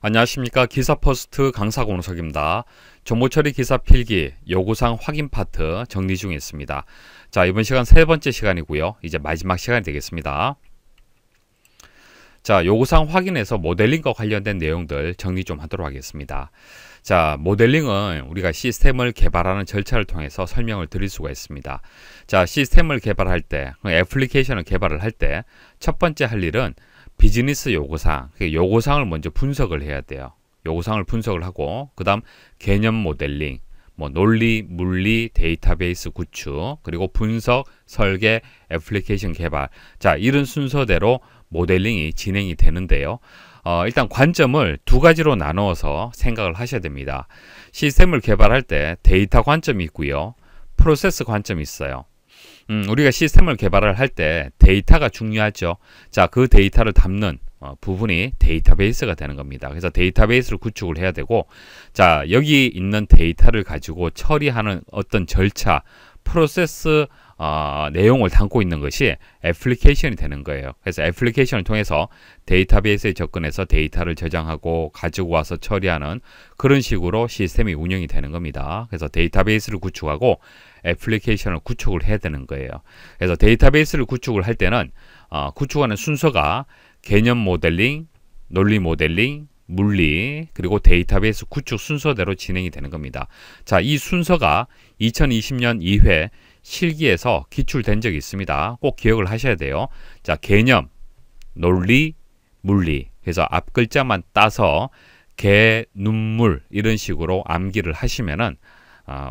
안녕하십니까 기사퍼스트 강사 공석입니다. 정보처리 기사 필기 요구사 확인 파트 정리 중에 있습니다. 자 이번 시간 세 번째 시간이고요. 이제 마지막 시간이 되겠습니다. 자요구사 확인해서 모델링과 관련된 내용들 정리 좀 하도록 하겠습니다. 자 모델링은 우리가 시스템을 개발하는 절차를 통해서 설명을 드릴 수가 있습니다. 자 시스템을 개발할 때 애플리케이션을 개발을 할 때 첫 번째 할 일은 비즈니스 요구사항, 요구사항을 먼저 분석을 해야 돼요. 요구사항을 분석을 하고 그 다음 개념 모델링, 뭐 논리, 물리, 데이터베이스 구축, 그리고 분석, 설계, 애플리케이션 개발 자 이런 순서대로 모델링이 진행이 되는데요. 어, 일단 관점을 두 가지로 나누어서 생각을 하셔야 됩니다. 시스템을 개발할 때 데이터 관점이 있고요. 프로세스 관점이 있어요. 음, 우리가 시스템을 개발을 할 때 데이터가 중요하죠. 자, 그 데이터를 담는 어, 부분이 데이터베이스가 되는 겁니다. 그래서 데이터베이스를 구축을 해야 되고, 자, 여기 있는 데이터를 가지고 처리하는 어떤 절차, 프로세스 어, 내용을 담고 있는 것이 애플리케이션이 되는 거예요. 그래서 애플리케이션을 통해서 데이터베이스에 접근해서 데이터를 저장하고 가지고 와서 처리하는 그런 식으로 시스템이 운영이 되는 겁니다. 그래서 데이터베이스를 구축하고 애플리케이션을 구축을 해야 되는 거예요. 그래서 데이터베이스를 구축을 할 때는 어, 구축하는 순서가 개념 모델링, 논리 모델링, 물리 그리고 데이터베이스 구축 순서대로 진행이 되는 겁니다. 자, 이 순서가 2020년 2회 실기에서 기출된 적이 있습니다. 꼭 기억을 하셔야 돼요. 자, 개념, 논리, 물리. 그래서 앞 글자만 따서 개, 눈물 이런 식으로 암기를 하시면은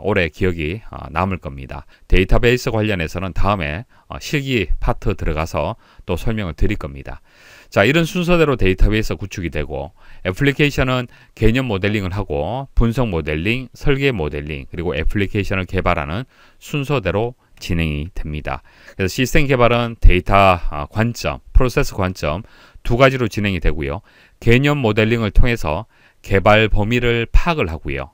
오래 아, 기억이 아, 남을 겁니다. 데이터베이스 관련해서는 다음에 어, 실기 파트 들어가서 또 설명을 드릴 겁니다. 자, 이런 순서대로 데이터베이스 구축이 되고 애플리케이션은 개념 모델링을 하고 분석 모델링, 설계 모델링, 그리고 애플리케이션을 개발하는 순서대로 진행이 됩니다. 그래서 시스템 개발은 데이터 아, 관점, 프로세스 관점 두 가지로 진행이 되고요. 개념 모델링을 통해서 개발 범위를 파악을 하고요.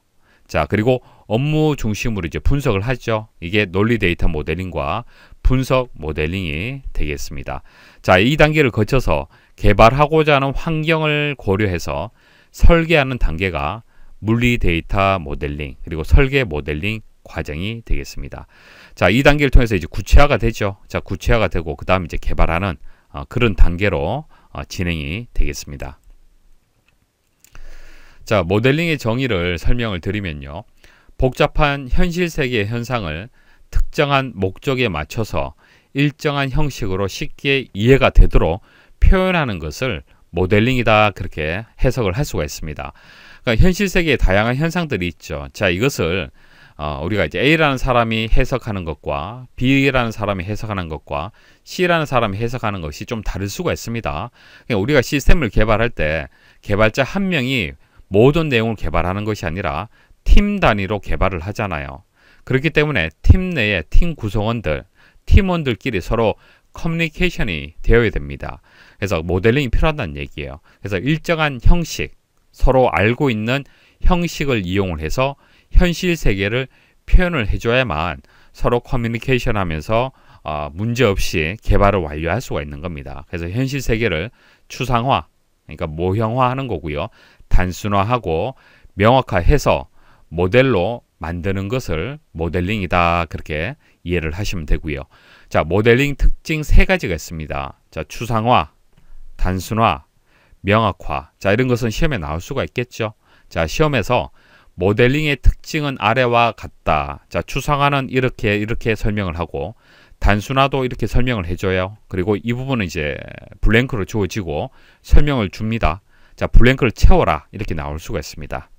자, 그리고 업무 중심으로 이제 분석을 하죠. 이게 논리 데이터 모델링과 분석 모델링이 되겠습니다. 자, 이 단계를 거쳐서 개발하고자 하는 환경을 고려해서 설계하는 단계가 물리 데이터 모델링 그리고 설계 모델링 과정이 되겠습니다. 자, 이 단계를 통해서 이제 구체화가 되죠. 자, 구체화가 되고 그다음 이제 개발하는 어, 그런 단계로 어, 진행이 되겠습니다. 자, 모델링의 정의를 설명을 드리면요. 복잡한 현실 세계의 현상을 특정한 목적에 맞춰서 일정한 형식으로 쉽게 이해가 되도록 표현하는 것을 모델링이다 그렇게 해석을 할 수가 있습니다. 그러니까 현실 세계에 다양한 현상들이 있죠. 자 이것을 어, 우리가 이제 A라는 사람이 해석하는 것과 B라는 사람이 해석하는 것과 C라는 사람이 해석하는 것이 좀 다를 수가 있습니다. 그러니까 우리가 시스템을 개발할 때 개발자 한 명이 모든 내용을 개발하는 것이 아니라 팀 단위로 개발을 하잖아요. 그렇기 때문에 팀 내에 팀 구성원들, 팀원들끼리 서로 커뮤니케이션이 되어야 됩니다. 그래서 모델링이 필요하다는 얘기예요. 그래서 일정한 형식, 서로 알고 있는 형식을 이용을 해서 현실 세계를 표현을 해줘야만 서로 커뮤니케이션 하면서 어, 문제없이 개발을 완료할 수가 있는 겁니다. 그래서 현실 세계를 추상화, 그러니까 모형화 하는 거고요. 단순화하고 명확화해서 모델로 만드는 것을 모델링이다 그렇게 이해를 하시면 되고요. 자, 모델링 특징 세 가지가 있습니다. 자, 추상화, 단순화, 명확화. 자, 이런 것은 시험에 나올 수가 있겠죠. 자, 시험에서 모델링의 특징은 아래와 같다. 자, 추상화는 이렇게 이렇게 설명을 하고 단순화도 이렇게 설명을 해줘요. 그리고 이 부분은 이제 블랭크로 주어지고 설명을 줍니다. 자, 블랭크를 채워라 이렇게 나올 수가 있습니다.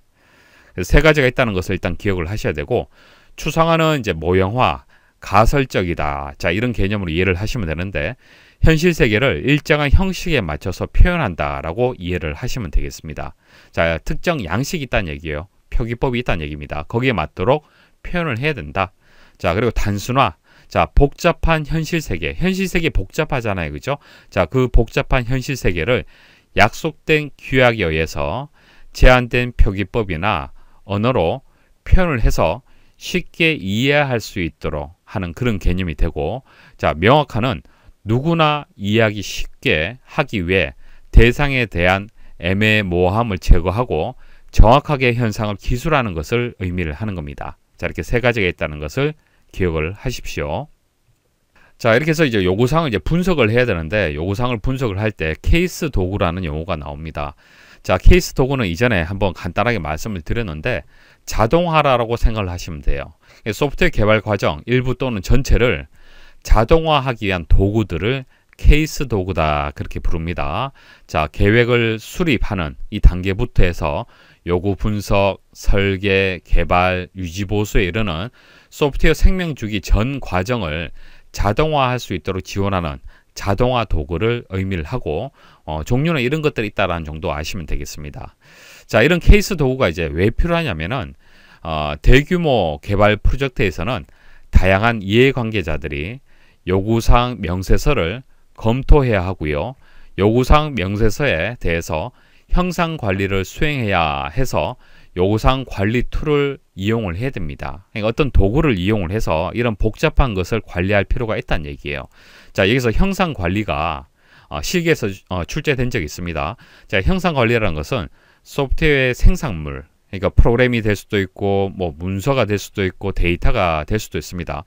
세 가지가 있다는 것을 일단 기억을 하셔야 되고 추상화는 이제 모형화, 가설적이다. 자, 이런 개념으로 이해를 하시면 되는데 현실 세계를 일정한 형식에 맞춰서 표현한다라고 이해를 하시면 되겠습니다. 자, 특정 양식이 있다는 얘기예요. 표기법이 있다는 얘기입니다. 거기에 맞도록 표현을 해야 된다. 자, 그리고 단순화. 자, 복잡한 현실 세계. 현실 세계 복잡하잖아요. 그죠? 자, 그 복잡한 현실 세계를 약속된 규약에 의해서 제한된 표기법이나 언어로 표현을 해서 쉽게 이해할 수 있도록 하는 그런 개념이 되고 자명확한은 누구나 이해하기 쉽게 하기 위해 대상에 대한 애매모호함을 제거하고 정확하게 현상을 기술하는 것을 의미를 하는 겁니다. 자 이렇게 세 가지가 있다는 것을 기억을 하십시오. 자 이렇게 해서 이제 요구사항을 이제 분석을 해야 되는데 요구사항을 분석을 할 때 케이스 도구라는 용어가 나옵니다. 자, 케이스 도구는 이전에 한번 간단하게 말씀을 드렸는데 자동화라고 생각을 하시면 돼요. 소프트웨어 개발 과정 일부 또는 전체를 자동화하기 위한 도구들을 케이스 도구다 그렇게 부릅니다. 자, 계획을 수립하는 이 단계부터 해서 요구 분석, 설계, 개발, 유지 보수에 이르는 소프트웨어 생명 주기 전 과정을 자동화할 수 있도록 지원하는 자동화 도구를 의미를 하고 어, 종류나 이런 것들이 있다라는 정도 아시면 되겠습니다. 자, 이런 케이스 도구가 이제 왜 필요하냐면은 어, 대규모 개발 프로젝트에서는 다양한 이해관계자들이 요구사항 명세서를 검토해야 하고요. 요구사항 명세서에 대해서 형상 관리를 수행해야 해서 요구사항 관리 툴을 이용을 해야 됩니다. 그러니까 어떤 도구를 이용을 해서 이런 복잡한 것을 관리할 필요가 있다는 얘기예요. 자, 여기서 형상 관리가 시기에서 어, 어, 출제된 적이 있습니다. 자, 형상 관리라는 것은 소프트웨어의 생산물, 그러니까 프로그램이 될 수도 있고 뭐 문서가 될 수도 있고 데이터가 될 수도 있습니다.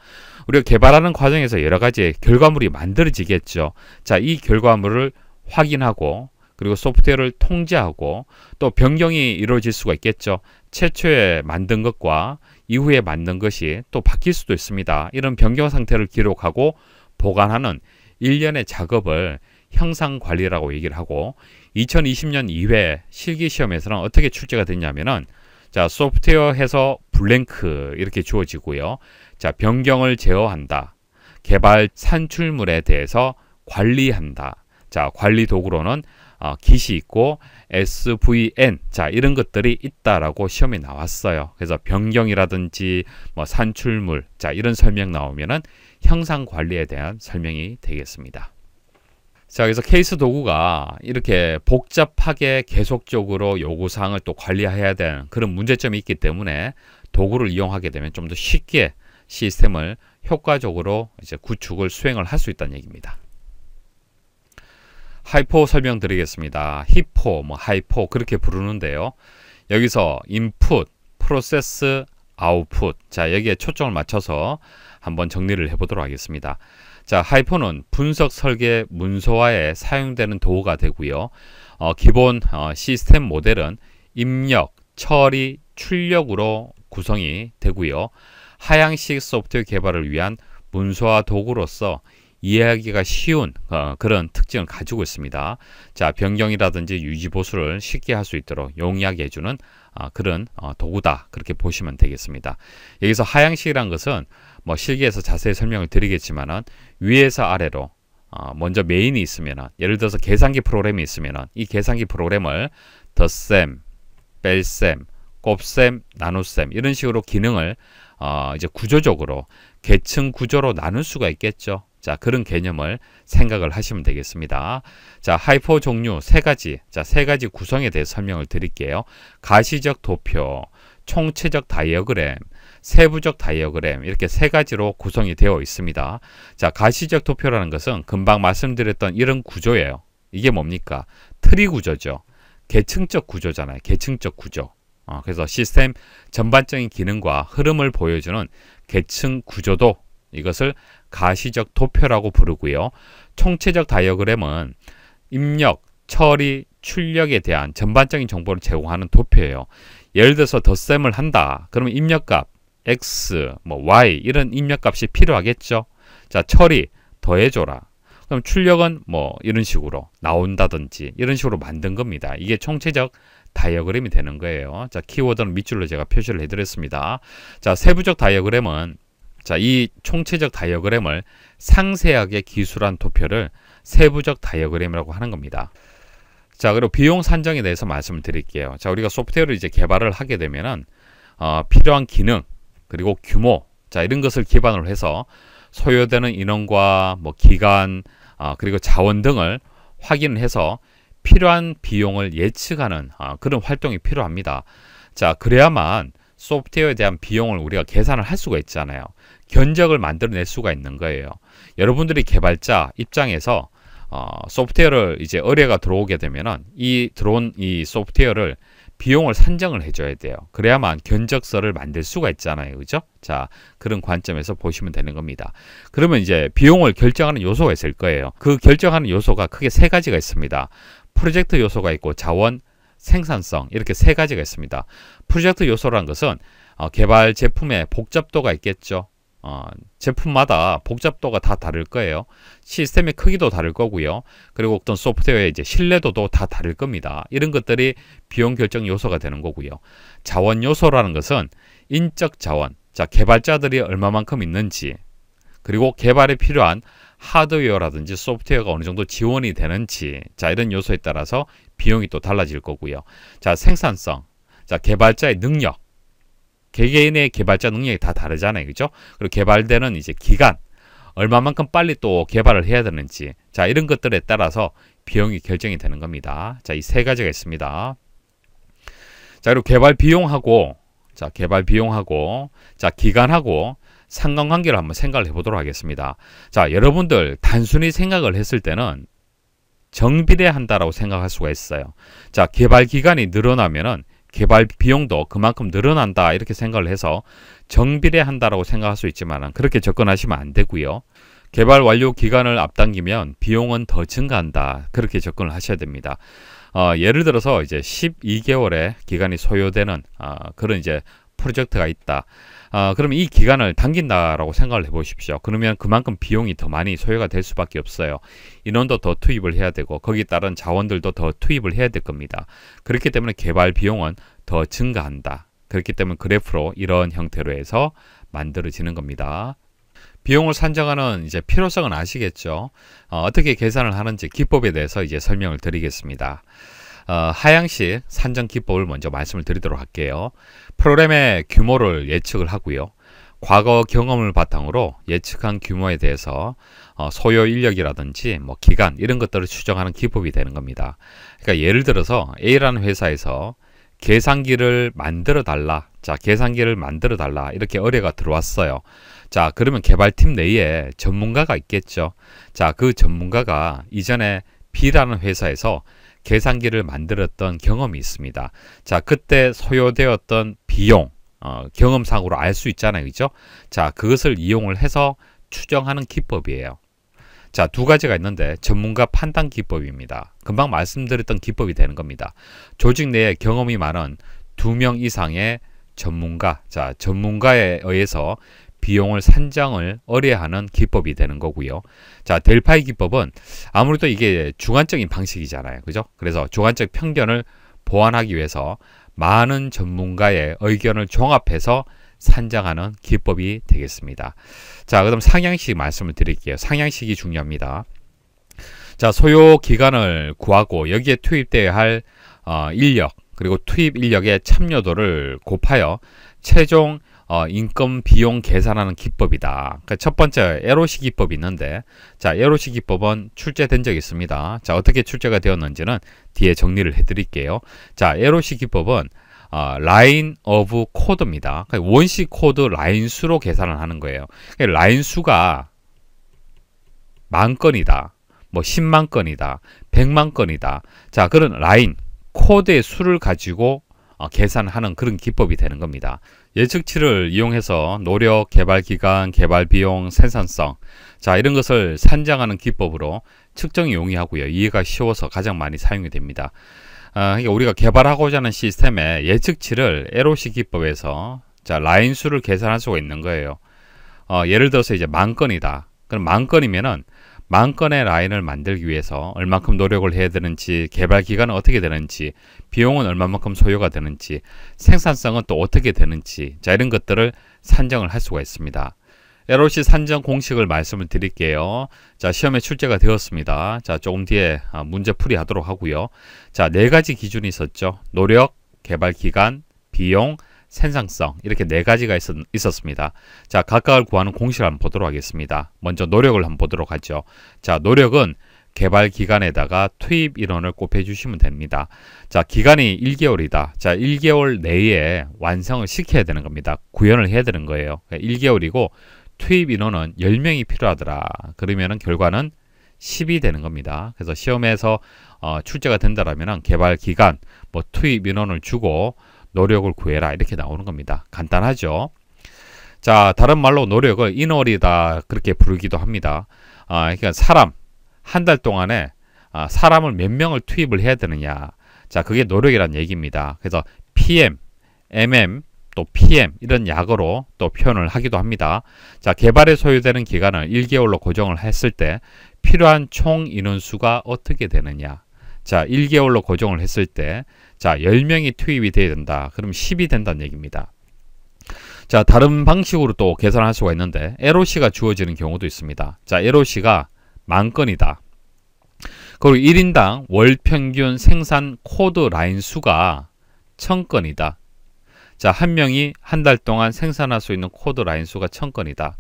우리가 개발하는 과정에서 여러 가지 결과물이 만들어지겠죠. 자, 이 결과물을 확인하고 그리고 소프트웨어를 통제하고 또 변경이 이루어질 수가 있겠죠. 최초에 만든 것과 이후에 만든 것이 또 바뀔 수도 있습니다. 이런 변경 상태를 기록하고 보관하는 일련의 작업을 형상 관리라고 얘기를 하고 2020년 2회 실기 시험에서는 어떻게 출제가 됐냐면은 자, 소프트웨어해서 블랭크 이렇게 주어지고요. 자, 변경을 제어한다. 개발 산출물에 대해서 관리한다. 자, 관리 도구로는 어, 기시 있고 SVN 자 이런 것들이 있다라고 시험에 나왔어요. 그래서 변경이라든지 뭐 산출물 자 이런 설명 나오면은 형상 관리에 대한 설명이 되겠습니다. 자 그래서 케이스 도구가 이렇게 복잡하게 계속적으로 요구사항을 또 관리해야 되는 그런 문제점이 있기 때문에 도구를 이용하게 되면 좀 더 쉽게 시스템을 효과적으로 이제 구축을 수행을 할 수 있다는 얘기입니다. 하이포 설명드리겠습니다. 히포, 뭐 하이포 그렇게 부르는데요. 여기서 인풋, 프로세스, 아웃풋 자 여기에 초점을 맞춰서 한번 정리를 해보도록 하겠습니다. 자, 하이퍼는 분석 설계 문서화에 사용되는 도구가 되고요. 어, 기본 어, 시스템 모델은 입력, 처리, 출력으로 구성이 되고요. 하향식 소프트웨어 개발을 위한 문서화 도구로서 이해하기가 쉬운 어, 그런 특징을 가지고 있습니다. 자, 변경이라든지 유지 보수를 쉽게 할 수 있도록 용이하게 해주는 어, 그런 어, 도구다 그렇게 보시면 되겠습니다. 여기서 하향식이란 것은 뭐 실기에서 자세히 설명을 드리겠지만은 위에서 아래로 어 먼저 메인이 있으면 예를 들어서 계산기 프로그램이 있으면이 계산기 프로그램을 덧셈, 뺄셈, 곱셈, 나눗셈 이런 식으로 기능을 어 이제 구조적으로 계층 구조로 나눌 수가 있겠죠. 자 그런 개념을 생각을 하시면 되겠습니다. 자 하이퍼 종류 세 가지 자 세 가지 구성에 대해 설명을 드릴게요. 가시적 도표, 총체적 다이어그램, 세부적 다이어그램 이렇게 세 가지로 구성이 되어 있습니다. 자 가시적 도표라는 것은 금방 말씀드렸던 이런 구조예요. 이게 뭡니까? 트리 구조죠. 계층적 구조잖아요. 계층적 구조. 어, 그래서 시스템 전반적인 기능과 흐름을 보여주는 계층 구조도 이것을 가시적 도표라고 부르고요. 총체적 다이어그램은 입력, 처리, 출력에 대한 전반적인 정보를 제공하는 도표예요. 예를 들어서 덧셈을 한다. 그러면 입력값, x, 뭐 y 이런 입력값이 필요하겠죠. 자, 처리 더해줘라. 그럼 출력은 뭐 이런 식으로 나온다든지 이런 식으로 만든 겁니다. 이게 총체적 다이어그램이 되는 거예요. 자, 키워드는 밑줄로 제가 표시를 해드렸습니다. 자, 세부적 다이어그램은 자, 이 총체적 다이어그램을 상세하게 기술한 도표를 세부적 다이어그램이라고 하는 겁니다. 자, 그리고 비용 산정에 대해서 말씀을 드릴게요. 자, 우리가 소프트웨어를 이제 개발을 하게 되면은 어, 필요한 기능, 그리고 규모 자 이런 것을 기반으로 해서 소요되는 인원과 뭐 기간 아, 그리고 자원 등을 확인해서 필요한 비용을 예측하는 아, 그런 활동이 필요합니다. 자 그래야만 소프트웨어에 대한 비용을 우리가 계산을 할 수가 있잖아요. 견적을 만들어낼 수가 있는 거예요. 여러분들이 개발자 입장에서 어, 소프트웨어를 이제 의뢰가 들어오게 되면은 이 들어온 이 소프트웨어를 비용을 산정을 해줘야 돼요. 그래야만 견적서를 만들 수가 있잖아요. 그죠? 자, 그런 관점에서 보시면 되는 겁니다. 그러면 이제 비용을 결정하는 요소가 있을 거예요. 그 결정하는 요소가 크게 세 가지가 있습니다. 프로젝트 요소가 있고 자원, 생산성 이렇게 세 가지가 있습니다. 프로젝트 요소란 것은 어, 개발 제품의 복잡도가 있겠죠. 어, 제품마다 복잡도가 다 다를 거예요. 시스템의 크기도 다를 거고요. 그리고 어떤 소프트웨어의 이제 신뢰도도 다 다를 겁니다. 이런 것들이 비용 결정 요소가 되는 거고요. 자원 요소라는 것은 인적 자원, 자 개발자들이 얼마만큼 있는지, 그리고 개발에 필요한 하드웨어라든지 소프트웨어가 어느 정도 지원이 되는지, 자 이런 요소에 따라서 비용이 또 달라질 거고요. 자 생산성, 자 개발자의 능력, 개개인의 개발자 능력이 다 다르잖아요. 그죠? 그리고 개발되는 이제 기간, 얼마만큼 빨리 또 개발을 해야 되는지, 자, 이런 것들에 따라서 비용이 결정이 되는 겁니다. 자, 이 세 가지가 있습니다. 자, 그리고 개발 비용하고, 자, 개발 비용하고, 자, 기간하고, 상관관계를 한번 생각을 해보도록 하겠습니다. 자, 여러분들 단순히 생각을 했을 때는 정비례한다라고 생각할 수가 있어요. 자, 개발 기간이 늘어나면은 개발 비용도 그만큼 늘어난다 이렇게 생각을 해서 정비례한다라고 생각할 수 있지만 그렇게 접근하시면 안 되고요. 개발 완료 기간을 앞당기면 비용은 더 증가한다 그렇게 접근을 하셔야 됩니다. 어, 예를 들어서 이제 12개월의 기간이 소요되는 어, 그런 이제 프로젝트가 있다. 아, 그럼 이 기간을 당긴다라고 생각을 해보십시오. 그러면 그만큼 비용이 더 많이 소요가 될 수밖에 없어요. 인원도 더 투입을 해야 되고 거기에 따른 자원들도 더 투입을 해야 될 겁니다. 그렇기 때문에 개발 비용은 더 증가한다. 그렇기 때문에 그래프로 이런 형태로 해서 만들어지는 겁니다. 비용을 산정하는 이제 필요성은 아시겠죠? 어, 어떻게 계산을 하는지 기법에 대해서 이제 설명을 드리겠습니다. 어, 하향시 산정 기법을 먼저 말씀을 드리도록 할게요. 프로그램의 규모를 예측을 하고요. 과거 경험을 바탕으로 예측한 규모에 대해서 어, 소요 인력이라든지 뭐 기간 이런 것들을 추정하는 기법이 되는 겁니다. 그러니까 예를 들어서 A라는 회사에서 계산기를 만들어 달라. 자, 계산기를 만들어 달라. 이렇게 의뢰가 들어왔어요. 자, 그러면 개발팀 내에 전문가가 있겠죠. 자, 그 전문가가 이전에 B라는 회사에서 계산기를 만들었던 경험이 있습니다. 자, 그때 소요되었던 비용, 어, 경험상으로 알 수 있잖아요. 그죠? 자, 그것을 이용을 해서 추정하는 기법이에요. 자, 두 가지가 있는데 전문가 판단 기법입니다. 금방 말씀드렸던 기법이 되는 겁니다. 조직 내에 경험이 많은 두 명 이상의 전문가, 자, 전문가에 의해서 비용을 산정을 의뢰하는 기법이 되는 거고요. 자, 델파이 기법은 아무래도 이게 주관적인 방식이잖아요. 그죠? 그래서 주관적 편견을 보완하기 위해서 많은 전문가의 의견을 종합해서 산정하는 기법이 되겠습니다. 자, 그럼 상향식 말씀을 드릴게요. 상향식이 중요합니다. 자, 소요 기간을 구하고 여기에 투입되어야할 어, 인력 그리고 투입 인력의 참여도를 곱하여 최종 어, 인건 비용 계산하는 기법이다. 그니까첫 번째 에로시 기법이 있는데 자 에로시 기법은 출제된 적이 있습니다. 자 어떻게 출제가 되었는지는 뒤에 정리를 해드릴게요. 자 에로시 기법은 어, 라인 오브 코드입니다. 그러니까 원시 코드 라인 수로 계산을 하는 거예요. 그러니까 라인 수가 만 건이다. 뭐 10만 건이다. 100만 건이다. 자, 그런 라인, 코드의 수를 가지고 어, 계산하는 그런 기법이 되는 겁니다. 예측치를 이용해서 노력, 개발 기간, 개발 비용, 생산성 자 이런 것을 산정하는 기법으로 측정이 용이하고요. 이해가 쉬워서 가장 많이 사용이 됩니다. 아, 그러니까 우리가 개발하고자 하는 시스템의 예측치를 LOC 기법에서 자 라인 수를 계산할 수가 있는 거예요. 어, 예를 들어서 이제 만 건이다. 그럼 만 건이면은 만건의 라인을 만들기 위해서 얼마큼 노력을 해야 되는지, 개발 기간은 어떻게 되는지, 비용은 얼마만큼 소요가 되는지, 생산성은 또 어떻게 되는지, 자, 이런 것들을 산정을 할 수가 있습니다. LOC 산정 공식을 말씀을 드릴게요. 자, 시험에 출제가 되었습니다. 자, 조금 뒤에 아, 문제 풀이 하도록 하고요. 자, 네 가지 기준이 있었죠. 노력, 개발 기간, 비용, 생산성 이렇게 네 가지가 있었, 습니다 자, 각각을 구하는 공식을 한번 보도록 하겠습니다. 먼저 노력을 한번 보도록 하죠. 자, 노력은 개발 기간에다가 투입 인원을 곱해 주시면 됩니다. 자, 기간이 1개월이다. 자, 1개월 내에 완성을 시켜야 되는 겁니다. 구현을 해야 되는 거예요. 1개월이고 그러니까 투입 인원은 10명이 필요하더라. 그러면은 결과는 10이 되는 겁니다. 그래서 시험에서 어, 출제가 된다라면 개발 기간, 뭐 투입 인원을 주고 노력을 구해라 이렇게 나오는 겁니다. 간단하죠. 자 다른 말로 노력을 인월이다 그렇게 부르기도 합니다. 아 그러니까 사람 한 달 동안에 아, 사람을 몇 명을 투입을 해야 되느냐. 자 그게 노력이란 얘기입니다. 그래서 PM, MM 또 PM 이런 약으로또 표현을 하기도 합니다. 자 개발에 소요되는 기간을 1개월로 고정을 했을 때 필요한 총 인원수가 어떻게 되느냐. 자, 1개월로 고정을 했을 때 자, 10명이 투입이 돼야 된다. 그럼 10이 된다는 얘기입니다. 자, 다른 방식으로 또 계산할 수가 있는데 LOC가 주어지는 경우도 있습니다. 자, LOC가 만 건이다. 그리고 1인당 월 평균 생산 코드 라인 수가 1000건이다. 자, 한 명이 한 달 동안 생산할 수 있는 코드 라인 수가 1000건이다.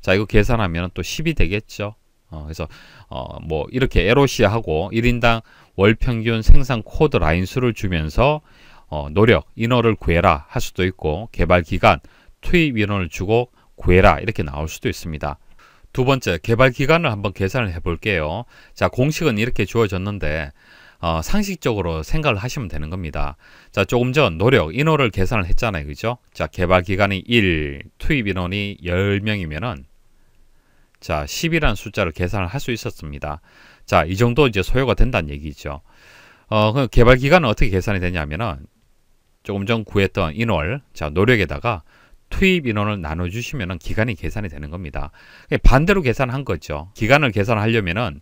자, 이거 계산하면 또 10이 되겠죠. 어, 그래서 어, 뭐 이렇게 LOC하고 1인당 월평균 생산 코드 라인 수를 주면서 어, 노력, 인원을 구해라 할 수도 있고 개발 기간, 투입 인원을 주고 구해라 이렇게 나올 수도 있습니다. 두 번째, 개발 기간을 한번 계산을 해 볼게요. 자, 공식은 이렇게 주어졌는데 어, 상식적으로 생각을 하시면 되는 겁니다. 자, 조금 전 노력, 인원을 계산을 했잖아요. 그죠? 자, 개발 기간이 1, 투입 인원이 10명이면은 자, 10이라는 숫자를 계산을 할 수 있었습니다. 자, 이 정도 이제 소요가 된다는 얘기죠. 어, 그 개발 기간은 어떻게 계산이 되냐면은 조금 전 구했던 인월, 자, 노력에다가 투입 인원을 나눠 주시면은 기간이 계산이 되는 겁니다. 반대로 계산한 거죠. 기간을 계산하려면은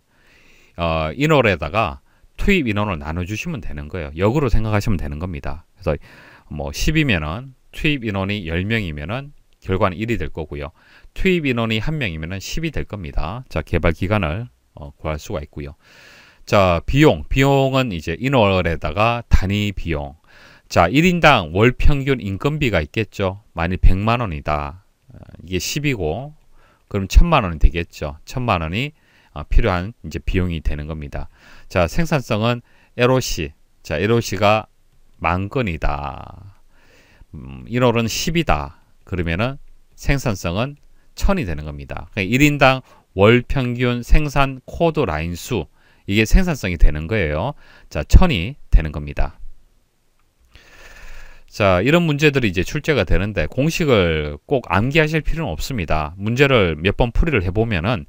어, 인월에다가 투입 인원을 나눠 주시면 되는 거예요. 역으로 생각하시면 되는 겁니다. 그래서 뭐 10이면은 투입 인원이 10명이면은 결과는 1이 될 거고요. 투입 인원이 1명이면은 10이 될 겁니다. 자, 개발 기간을 어, 구할 수가 있고요. 자, 비용. 비용은 이제 인월에다가 단위 비용. 자, 1인당 월 평균 인건비가 있겠죠. 만일 100만 원이다. 어, 이게 10이고 그럼 1000만 원이 되겠죠. 1000만 원이 어, 필요한 이제 비용이 되는 겁니다. 자, 생산성은 LOC. 자, LOC가 만 건이다. 음, 1월은 10이다. 그러면은 생산성은 1000이 되는 겁니다. 그까 그러니까 1인당 월 평균 생산 코드 라인 수 이게 생산성이 되는 거예요. 자, 천이 되는 겁니다. 자, 이런 문제들이 이제 출제가 되는데 공식을 꼭 암기하실 필요는 없습니다. 문제를 몇 번 풀이를 해보면은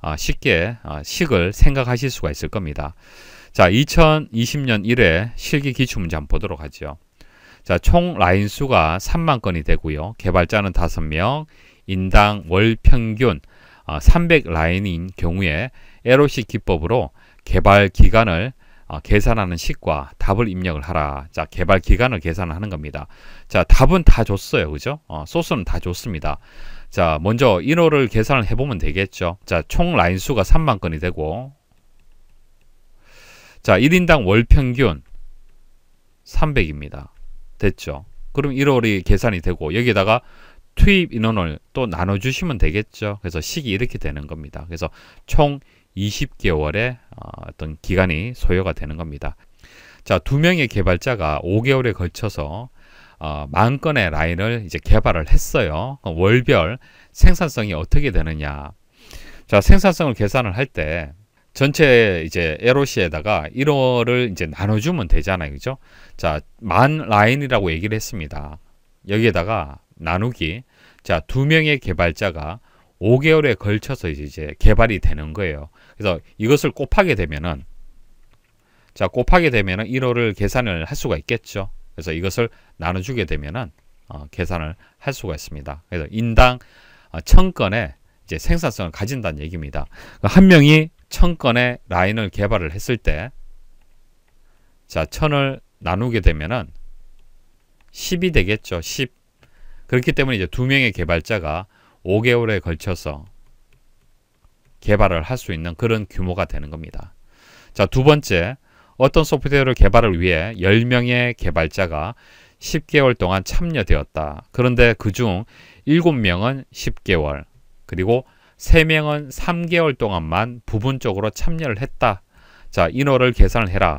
아, 쉽게 아, 식을 생각하실 수가 있을 겁니다. 자, 2020년 1회 실기 기출문제 한번 보도록 하죠. 자, 총 라인 수가 3만 건이 되고요. 개발자는 5명, 인당 월 평균 300 어, 라인인 경우에 에로시 기법으로 개발 기간을 어, 계산하는 식과 답을 입력을 하라. 자, 개발 기간을 계산하는 겁니다. 자, 답은 다 줬어요. 그죠? 어, 소스는 다 줬습니다. 자, 먼저 인호를 계산을 해보면 되겠죠. 자, 총 라인 수가 3만 건이 되고, 자, 1인당 월 평균 300입니다. 됐죠? 그럼 1월이 계산이 되고, 여기다가 투입 인원을 또 나눠주시면 되겠죠. 그래서 식이 이렇게 되는 겁니다. 그래서 총 20개월의 어, 어떤 기간이 소요가 되는 겁니다. 자, 두 명의 개발자가 5개월에 걸쳐서 어, 만 건의 라인을 이제 개발을 했어요. 그 월별 생산성이 어떻게 되느냐. 자, 생산성을 계산을 할 때 전체 이제 에로시에다가 1월을 이제 나눠주면 되잖아요. 그죠? 자, 만 라인이라고 얘기를 했습니다. 여기에다가 나누기 자 두 명의 개발자가 5개월에 걸쳐서 이제 개발이 되는 거예요. 그래서 이것을 곱하게 되면은 자 곱하게 되면은 1호를 계산을 할 수가 있겠죠. 그래서 이것을 나눠주게 되면은 어, 계산을 할 수가 있습니다. 그래서 인당 어, 천건의 이제 생산성을 가진다는 얘기입니다. 그러니까 한 명이 천건의 라인을 개발을 했을 때, 자, 천을 나누게 되면은 10이 되겠죠. 10. 그렇기 때문에 이제 두 명의 개발자가 5개월에 걸쳐서 개발을 할 수 있는 그런 규모가 되는 겁니다. 자, 두 번째, 어떤 소프트웨어를 개발을 위해 10명의 개발자가 10개월 동안 참여되었다. 그런데 그 중 7명은 10개월, 그리고 3명은 3개월 동안만 부분적으로 참여를 했다. 자, 인원을 계산을 해라.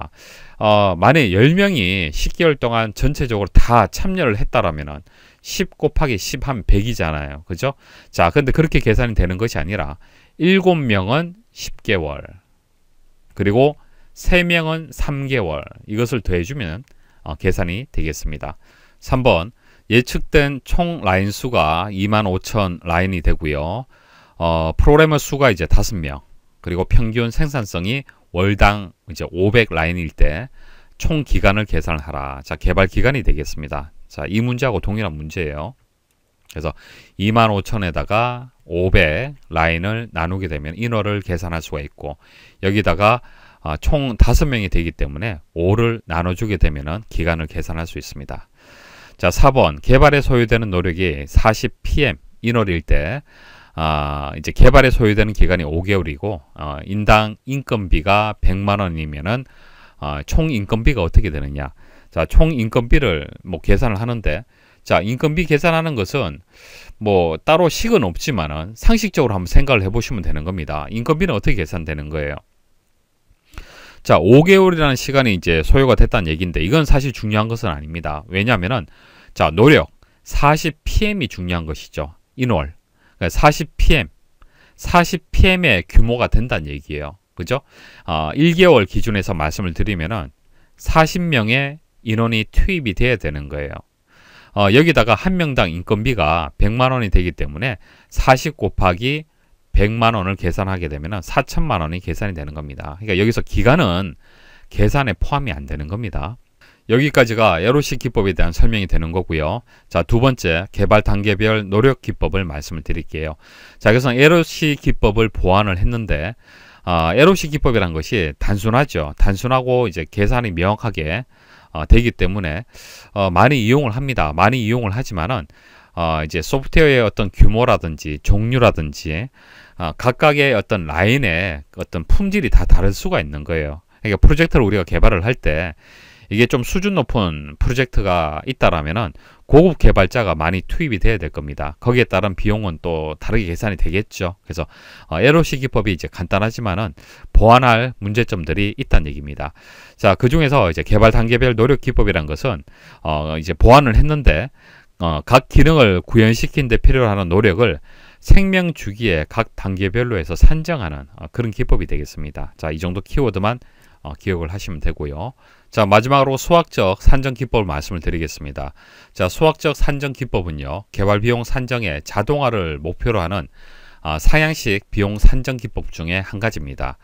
어, 만약 10명이 10개월 동안 전체적으로 다 참여를 했다라면은 10 곱하기 10하 100이잖아요. 그죠? 자, 근데 그렇게 계산이 되는 것이 아니라 7명은 10개월 그리고 3명은 3개월 이것을 더해주면 어, 계산이 되겠습니다. 3번 예측된 총 라인 수가 25,000 라인이 되고요. 어, 프로그래머 수가 이제 5명 그리고 평균 생산성이 월당 이제 500 라인일 때 총 기간을 계산하라. 자, 개발 기간이 되겠습니다. 자, 이 문제하고 동일한 문제예요. 그래서 25,000에다가 500 라인을 나누게 되면 인월을 계산할 수가 있고 여기다가 아, 총 5명이 되기 때문에 5를 나눠주게 되면 기간을 계산할 수 있습니다. 자, 4번 개발에 소요되는 노력이 40pm 인월일 때 아, 이제 개발에 소요되는 기간이 5개월이고 어, 인당 인건비가 100만 원이면은 어, 총 인건비가 어떻게 되느냐? 자, 총 인건비를 뭐 계산을 하는데 자, 인건비 계산하는 것은 뭐 따로 식은 없지만은 상식적으로 한번 생각을 해 보시면 되는 겁니다. 인건비는 어떻게 계산되는 거예요? 자, 5개월이라는 시간이 이제 소요가 됐다는 얘기인데 이건 사실 중요한 것은 아닙니다. 왜냐면은 자, 노력 40pm이 중요한 것이죠. 인월. 40pm 그러니까 40pm의 규모가 된다는 얘기예요. 그죠? 아, 1개월 기준에서 말씀을 드리면은 40명의 인원이 투입이 돼야 되는 거예요. 어, 여기다가 한 명당 인건비가 100만 원이 되기 때문에 40 곱하기 100만 원을 계산하게 되면 4천만 원이 계산이 되는 겁니다. 그러니까 여기서 기간은 계산에 포함이 안 되는 겁니다. 여기까지가 에로시 기법에 대한 설명이 되는 거고요. 자, 두 번째 개발 단계별 노력 기법을 말씀을 드릴게요. 자, 그래서 에로시 기법을 보완을 했는데 아, 에로시 기법이란 것이 단순하죠. 단순하고 이제 계산이 명확하게 어, 되기 때문에 어, 많이 이용을 합니다. 많이 이용을 하지만은 어, 이제 소프트웨어의 어떤 규모라든지 종류라든지 어, 각각의 어떤 라인의 어떤 품질이 다 다를 수가 있는 거예요. 그러니까 프로젝트를 우리가 개발을 할때 이게 좀 수준 높은 프로젝트가 있다라면은 고급 개발자가 많이 투입이 돼야 될 겁니다. 거기에 따른 비용은 또 다르게 계산이 되겠죠. 그래서 어, 에로시 기법이 이제 간단하지만은 보완할 문제점들이 있다는 얘기입니다. 자, 그 중에서 이제 개발 단계별 노력 기법이란 것은 어, 이제 보완을 했는데 어, 각 기능을 구현시킨 데 필요로 하는 노력을 생명 주기에각 단계별로 해서 산정하는 어, 그런 기법이 되겠습니다. 자, 이 정도 키워드만 어, 기억을 하시면 되고요. 자 마지막으로 수학적 산정 기법을 말씀을 드리겠습니다. 자 수학적 산정 기법은요 개발 비용 산정의 자동화를 목표로 하는 아, 상향식 비용 산정 기법 중에 한 가지입니다.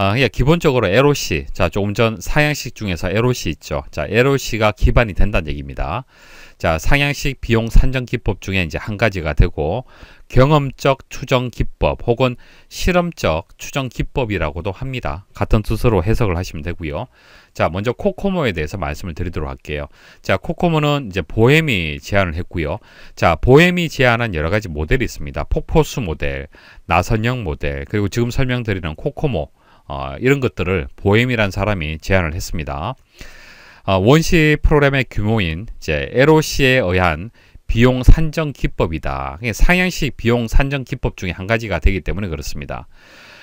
아, 예, 기본적으로 LOC, 자, 조금 전 상향식 중에서 LOC 있죠. 자, LOC가 기반이 된다는 얘기입니다. 자, 상향식 비용 산정 기법 중에 이제 한 가지가 되고, 경험적 추정 기법 혹은 실험적 추정 기법이라고도 합니다. 같은 뜻으로 해석을 하시면 되고요. 자, 먼저 코코모에 대해서 말씀을 드리도록 할게요. 자, 코코모는 이제 보헤미 제안을 했고요. 자, 보헤미 제안한 여러 가지 모델이 있습니다. 폭포수 모델, 나선형 모델, 그리고 지금 설명드리는 코코모 어, 이런 것들을 보헤미란 사람이 제안을 했습니다. 어, 원시 프로그램의 규모인 이제 LOC에 의한 비용 산정 기법이다. 상향식 비용 산정 기법 중에 한 가지가 되기 때문에 그렇습니다.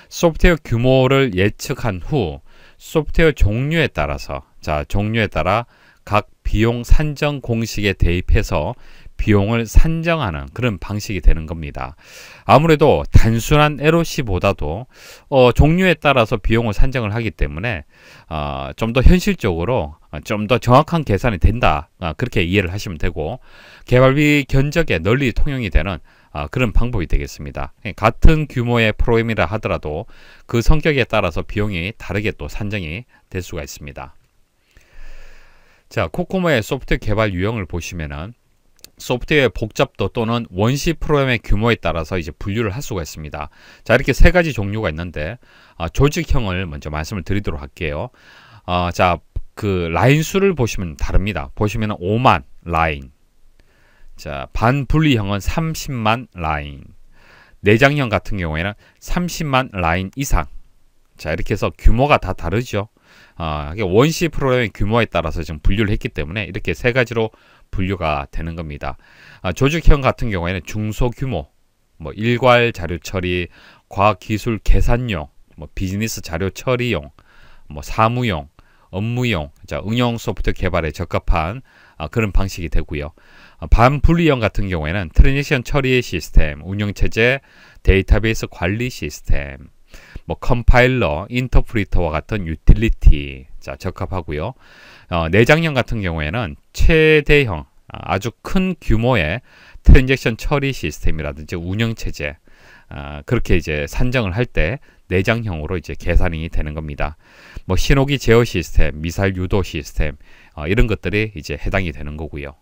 소프트웨어 규모를 예측한 후 소프트웨어 종류에 따라서 자 종류에 따라 각 비용 산정 공식에 대입해서 비용을 산정하는 그런 방식이 되는 겁니다. 아무래도 단순한 LOC보다도 어, 종류에 따라서 비용을 산정을 하기 때문에 어, 좀더 현실적으로 어, 좀더 정확한 계산이 된다 어, 그렇게 이해를 하시면 되고 개발비 견적에 널리 통용이 되는 아, 그런 방법이 되겠습니다. 예, 같은 규모의 프로그램이라 하더라도 그 성격에 따라서 비용이 다르게 또 산정이 될 수가 있습니다. 자, 코코모의 소프트웨어 개발 유형을 보시면은 소프트웨어의 복잡도 또는 원시 프로그램의 규모에 따라서 이제 분류를 할 수가 있습니다. 자, 이렇게 세 가지 종류가 있는데 아, 조직형을 먼저 말씀을 드리도록 할게요. 아, 자, 그 라인 수를 보시면 다릅니다. 보시면 5만 라인, 자, 반분리형은 30만 라인. 내장형 같은 경우에는 30만 라인 이상. 자, 이렇게 해서 규모가 다 다르죠. 아, 어, 원시 프로그램의 규모에 따라서 지금 분류를 했기 때문에 이렇게 세 가지로 분류가 되는 겁니다. 아, 조직형 같은 경우에는 중소규모, 뭐 일괄 자료 처리, 과학기술 계산용, 뭐 비즈니스 자료 처리용, 뭐 사무용, 업무용, 자, 응용 소프트 개발에 적합한 아, 그런 방식이 되고요. 반분리형 같은 경우에는 트랜지션 처리 시스템, 운영체제, 데이터베이스 관리 시스템, 뭐 컴파일러, 인터프리터와 같은 유틸리티 자 적합하고요. 어, 내장형 같은 경우에는 최대형 아, 아주 큰 규모의 트랜잭션 처리 시스템이라든지 운영체제 어, 그렇게 이제 산정을 할 때 내장형으로 이제 계산이 되는 겁니다. 뭐 신호기 제어 시스템, 미사일 유도 시스템 어, 이런 것들이 이제 해당이 되는 거고요.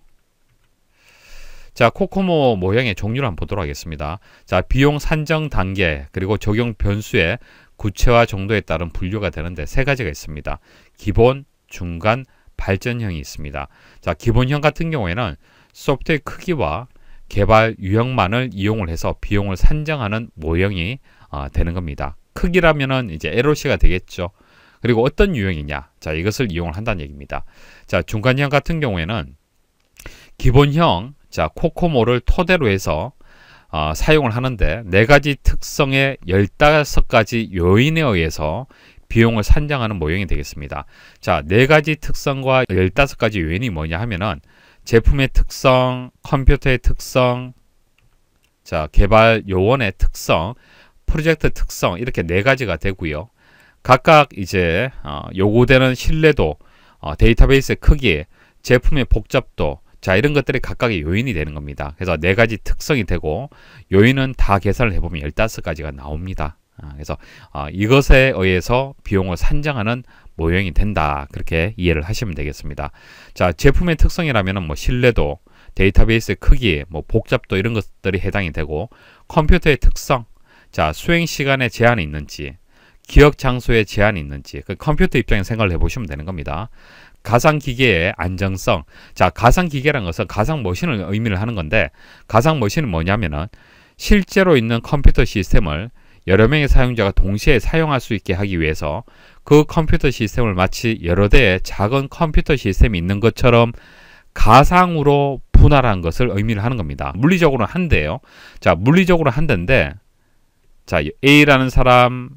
자, 코코모 모형의 종류를 한번 보도록 하겠습니다. 자, 비용 산정 단계 그리고 적용 변수의 구체화 정도에 따른 분류가 되는데 세 가지가 있습니다. 기본, 중간, 발전형이 있습니다. 자, 기본형 같은 경우에는 소프트의 웨 크기와 개발 유형만을 이용을 해서 비용을 산정하는 모형이 어, 되는 겁니다. 크기라면은 이제 LOC가 되겠죠. 그리고 어떤 유형이냐. 자, 이것을 이용을 한다는 얘기입니다. 자, 중간형 같은 경우에는 기본형 자, 코코모를 토대로 해서 어, 사용을 하는데 네 가지 특성의 15가지 요인에 의해서 비용을 산정하는 모형이 되겠습니다. 자, 네 가지 특성과 15가지 요인이 뭐냐 하면은 제품의 특성, 컴퓨터의 특성, 자, 개발 요원의 특성, 프로젝트 특성 이렇게 네 가지가 되고요. 각각 이제 어, 요구되는 신뢰도, 어, 데이터베이스의 크기, 제품의 복잡도, 자 이런 것들이 각각의 요인이 되는 겁니다. 그래서 네 가지 특성이 되고 요인은 다 계산을 해보면 열다섯 가지가 나옵니다. 아, 그래서 어, 이것에 의해서 비용을 산정하는 모형이 된다 그렇게 이해를 하시면 되겠습니다. 자 제품의 특성이라면 뭐 신뢰도, 데이터베이스의 크기, 뭐 복잡도 이런 것들이 해당이 되고 컴퓨터의 특성, 자 수행 시간에 제한이 있는지, 기억 장소에 제한이 있는지 그 컴퓨터 입장에 생각을 해보시면 되는 겁니다. 가상 기계의 안정성. 자, 가상 기계란 것은 가상 머신을 의미를 하는 건데 가상 머신은 뭐냐면은 실제로 있는 컴퓨터 시스템을 여러 명의 사용자가 동시에 사용할 수 있게 하기 위해서 그 컴퓨터 시스템을 마치 여러 대의 작은 컴퓨터 시스템이 있는 것처럼 가상으로 분할한 것을 의미를 하는 겁니다. 물리적으로는 한 대예요. 자, 물리적으로 한 대인데 자, A라는 사람,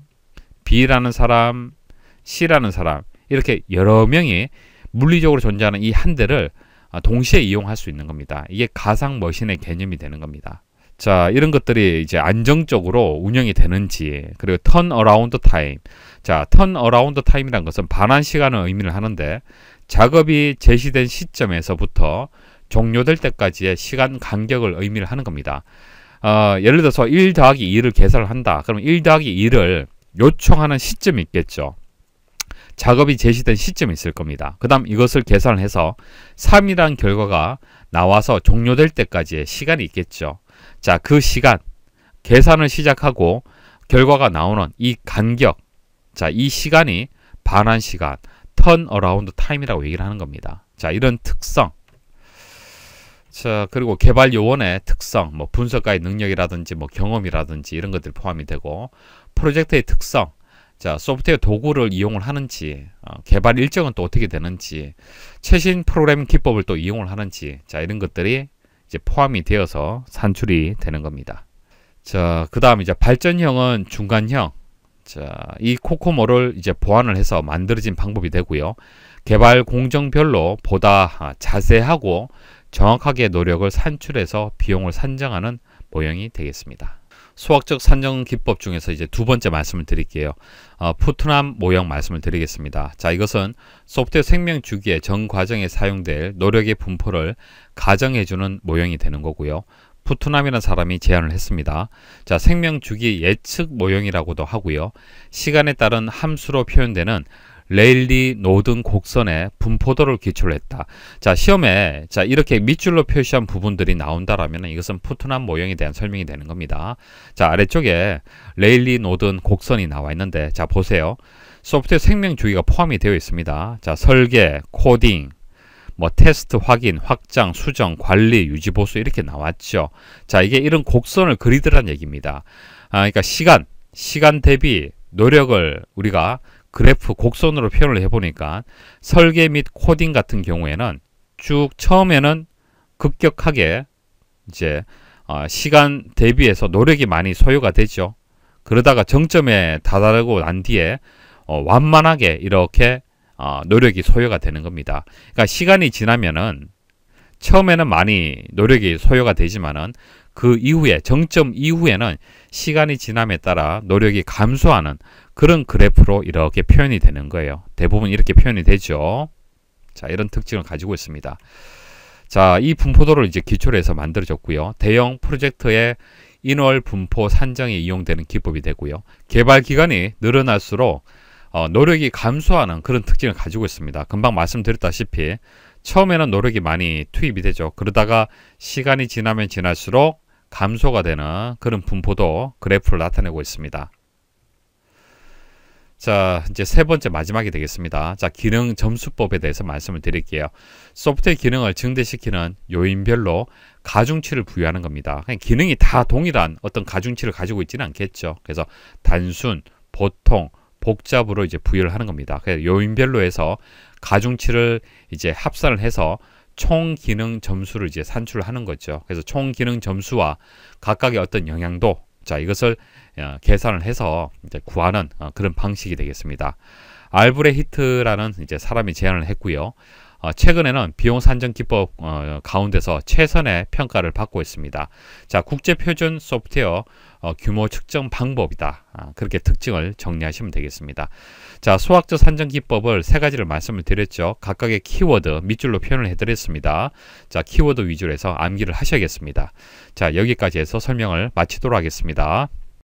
B라는 사람, C라는 사람 이렇게 여러 명이 물리적으로 존재하는 이 한 대를 아, 동시에 이용할 수 있는 겁니다. 이게 가상 머신의 개념이 되는 겁니다. 자, 이런 것들이 이제 안정적으로 운영이 되는지, 그리고 턴 어라운드 타임. 자, 턴 어라운드 타임이란 것은 반환 시간을 의미를 하는데 작업이 제시된 시점에서부터 종료될 때까지의 시간 간격을 의미를 하는 겁니다. 어, 예를 들어서 1 더하기 2를 계산을 한다. 그럼 1 더하기 2를 요청하는 시점이 있겠죠. 작업이 제시된 시점이 있을 겁니다. 그 다음 이것을 계산해서 3이라는 결과가 나와서 종료될 때까지의 시간이 있겠죠. 자, 그 시간, 계산을 시작하고 결과가 나오는 이 간격, 자, 이 시간이 반환 시간, 턴 어라운드 타임이라고 얘기를 하는 겁니다. 자, 이런 특성. 자, 그리고 개발 요원의 특성, 뭐 분석가의 능력이라든지 뭐 경험이라든지 이런 것들 포함이 되고 프로젝트의 특성, 자, 소프트웨어 도구를 이용을 하는지, 어, 개발 일정은 또 어떻게 되는지, 최신 프로그램 기법을 또 이용을 하는지, 자, 이런 것들이 이제 포함이 되어서 산출이 되는 겁니다. 자, 그 다음 이제 발전형은 중간형. 자, 이 코코모를 이제 보완을 해서 만들어진 방법이 되고요. 개발 공정별로 보다 아, 자세하고 정확하게 노력을 산출해서 비용을 산정하는 모형이 되겠습니다. 수학적 산정 기법 중에서 이제 두 번째 말씀을 드릴게요. 어, 푸트남 모형 말씀을 드리겠습니다. 자, 이것은 소프트웨어 생명 주기의 전 과정에 사용될 노력의 분포를 가정해주는 모형이 되는 거고요. 푸트남이라는 사람이 제안을 했습니다. 자, 생명 주기 예측 모형이라고도 하고요. 시간에 따른 함수로 표현되는 레일리 노든 곡선의 분포도를 기출 했다. 자 시험에 자 이렇게 밑줄로 표시한 부분들이 나온다라면 이것은 푸트남 모형에 대한 설명이 되는 겁니다. 자 아래쪽에 레일리 노든 곡선이 나와 있는데 자 보세요. 소프트웨어 생명주의가 포함이 되어 있습니다. 자 설계, 코딩, 뭐 테스트 확인, 확장, 수정, 관리, 유지 보수 이렇게 나왔죠. 자 이게 이런 곡선을 그리더란 얘기입니다. 아 그러니까 시간, 시간 대비 노력을 우리가 그래프 곡선으로 표현을 해보니까 설계 및 코딩 같은 경우에는 쭉 처음에는 급격하게 이제 어, 시간 대비해서 노력이 많이 소요가 되죠. 그러다가 정점에 다다르고 난 뒤에 어, 완만하게 이렇게 어, 노력이 소요가 되는 겁니다. 그러니까 시간이 지나면은 처음에는 많이 노력이 소요가 되지만은 그 이후에 정점 이후에는 시간이 지남에 따라 노력이 감소하는 그런 그래프로 이렇게 표현이 되는 거예요. 대부분 이렇게 표현이 되죠. 자, 이런 특징을 가지고 있습니다. 자, 이 분포도를 이제 기초로 해서 만들어졌고요. 대형 프로젝트의 인월 분포 산정에 이용되는 기법이 되고요. 개발 기간이 늘어날수록 어, 노력이 감소하는 그런 특징을 가지고 있습니다. 금방 말씀드렸다시피 처음에는 노력이 많이 투입이 되죠. 그러다가 시간이 지나면 지날수록 감소가 되는 그런 분포도 그래프를 나타내고 있습니다. 자, 이제 세 번째 마지막이 되겠습니다. 자, 기능 점수법에 대해서 말씀을 드릴게요. 소프트웨어 기능을 증대시키는 요인별로 가중치를 부여하는 겁니다. 그냥 기능이 다 동일한 어떤 가중치를 가지고 있지는 않겠죠. 그래서 단순, 보통, 복잡으로 이제 부여를 하는 겁니다. 그래서 요인별로 해서 가중치를 이제 합산을 해서 총 기능 점수를 이제 산출하는 거죠. 그래서 총 기능 점수와 각각의 어떤 영향도 자, 이것을 예, 계산을 해서 이제 구하는 어, 그런 방식이 되겠습니다. 알브레히트라는 이제 사람이 제안을 했고요. 어, 최근에는 비용 산정 기법 어, 가운데서 최선의 평가를 받고 있습니다. 자, 국제 표준 소프트웨어 어, 규모 측정 방법이다. 아, 그렇게 특징을 정리하시면 되겠습니다. 자, 수학적 산정 기법을 세 가지를 말씀을 드렸죠. 각각의 키워드 밑줄로 표현을 해드렸습니다. 자, 키워드 위주로 해서 암기를 하셔야겠습니다. 자, 여기까지 해서 설명을 마치도록 하겠습니다.